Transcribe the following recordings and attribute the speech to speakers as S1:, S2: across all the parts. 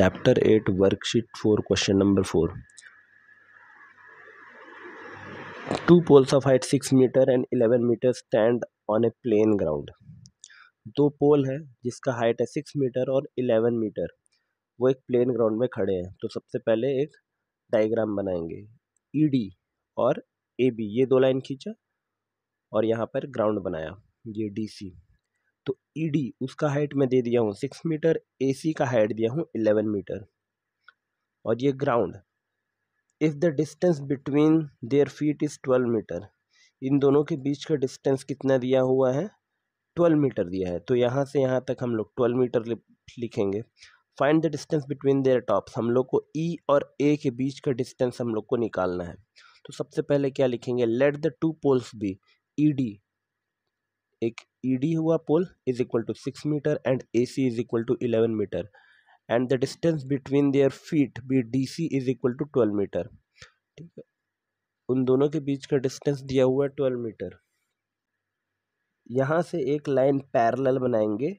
S1: chapter eight worksheet four question number four two poles of height six metre and eleven metre stand on a plane ground दो pole है जिसका height है six metre और eleven metre वो एक plane ground में खड़े हैं तो सबसे पहले एक डायग्राम बनाएंगे ई e डी और ए बी ये दो लाइन खींचा और यहाँ पर ग्राउंड बनाया ये D C E e D उसका हाइट मैं दे दिया हूँ सिक्स मीटर ए सी का हाइट दिया हूँ इलेवन मीटर और ये ground if the distance between their feet is twelve metre इन दोनों के बीच का डिस्टेंस कितना दिया हुआ है ट्वेल्व मीटर दिया है तो यहाँ से यहाँ तक हम लोग ट्वेल्व मीटर लिखेंगे find the distance between their tops हम लोग को ई e और ए के बीच का डिस्टेंस हम लोग को निकालना है तो सबसे पहले क्या लिखेंगे let the two poles B E D एक ई e डी हुआ pole is equal to six metre and A C is equal to eleven metre and the distance between their feet B D C is equal to twelve metre ठीक है उन दोनों के बीच का distance दिया हुआ है ट्वेल्व मीटर यहाँ से एक लाइन पैरेलल बनाएंगे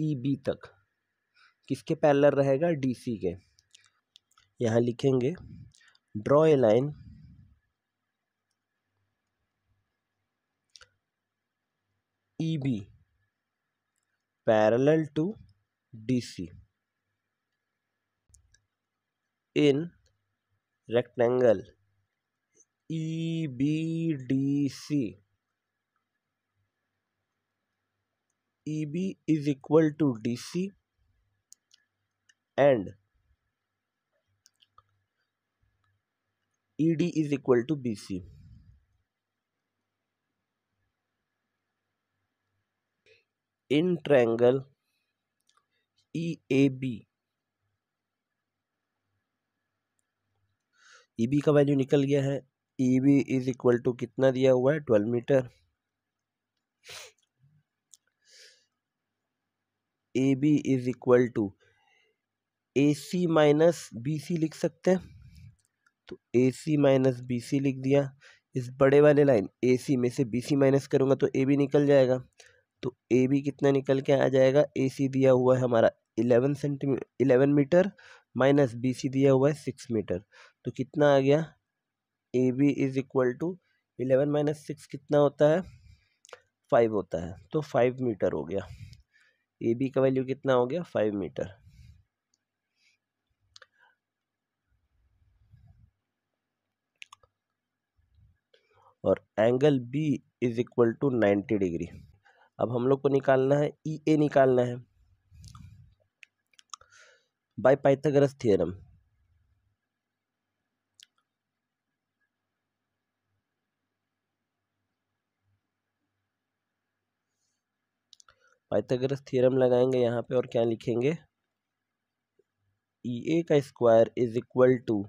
S1: ई e बी तक किसके पैरेलल रहेगा डी सी के यहाँ लिखेंगे draw a line E B parallel to DC in rectangle EBDC EB is equal to DC and ED is equal to BC in triangle E e A B E e B का value निकल गया है E B is equal to कितना दिया हुआ है twelve metre A B is equal to A C minus B C लिख सकते हैं तो ए सी माइनस बी सी लिख दिया इस बड़े वाले लाइन ए सी में से बी सी माइनस करूँगा तो ए बी निकल जाएगा तो ए बी कितना निकल के आ जाएगा ए सी दिया हुआ है हमारा eleven centimetre eleven metre minus B C दिया हुआ है सिक्स मीटर तो कितना आ गया A B is equal to eleven minus six कितना होता है फाइव होता है तो फाइव मीटर हो गया ए बी का वैल्यू कितना हो गया फाइव मीटर और angle B is equal to ninety degree अब हम लोग को निकालना है ई e ए निकालना है by Pythagoras theorem Pythagoras theorem लगाएंगे यहां पे और क्या लिखेंगे ई e ए का square is equal to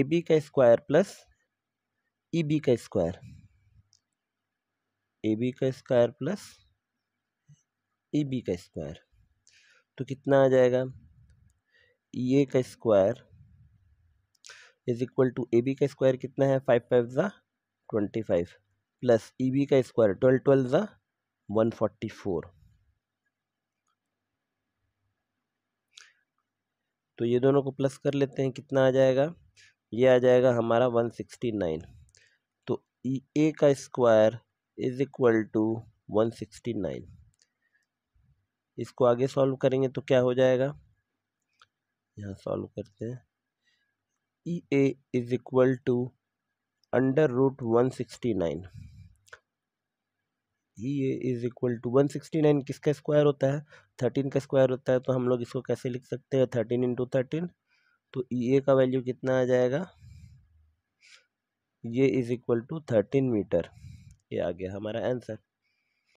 S1: A B का square plus E e B का स्क्वायर ए बी का स्क्वायर प्लस ई बी का स्क्वायर तो कितना आ जाएगा ई ए का square is equal to A B का स्क्वायर कितना है फाइव फाइव ज़ा twenty five plus E B का स्क्वायर ट्वेल्व ट्वेल्व ज़ा वन फोर्टी फोर तो ये दोनों को प्लस कर लेते हैं कितना आ जाएगा ये आ जाएगा हमारा वन सिक्सटी नाइन तो ई ए का square is equal to one sixty nine इसको आगे सॉल्व करेंगे तो क्या हो जाएगा यहाँ सॉल्व करते हैं E A is equal to under root one sixty nine E A is equal to one sixty nine किसका स्क्वायर होता है थर्टीन का स्क्वायर होता है तो हम लोग इसको कैसे लिख सकते हैं थर्टीन इंटू थर्टीन तो ई e ए का वैल्यू कितना आ जाएगा ये is equal to thirteen metre ये आ गया हमारा आंसर